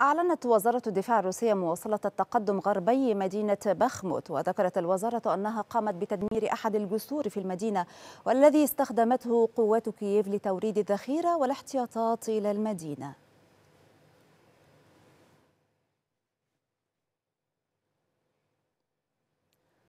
أعلنت وزارة الدفاع الروسية مواصلة التقدم غربي مدينة بخموت وذكرت الوزارة أنها قامت بتدمير أحد الجسور في المدينة والذي استخدمته قوات كييف لتوريد الذخيرة والاحتياطات إلى المدينة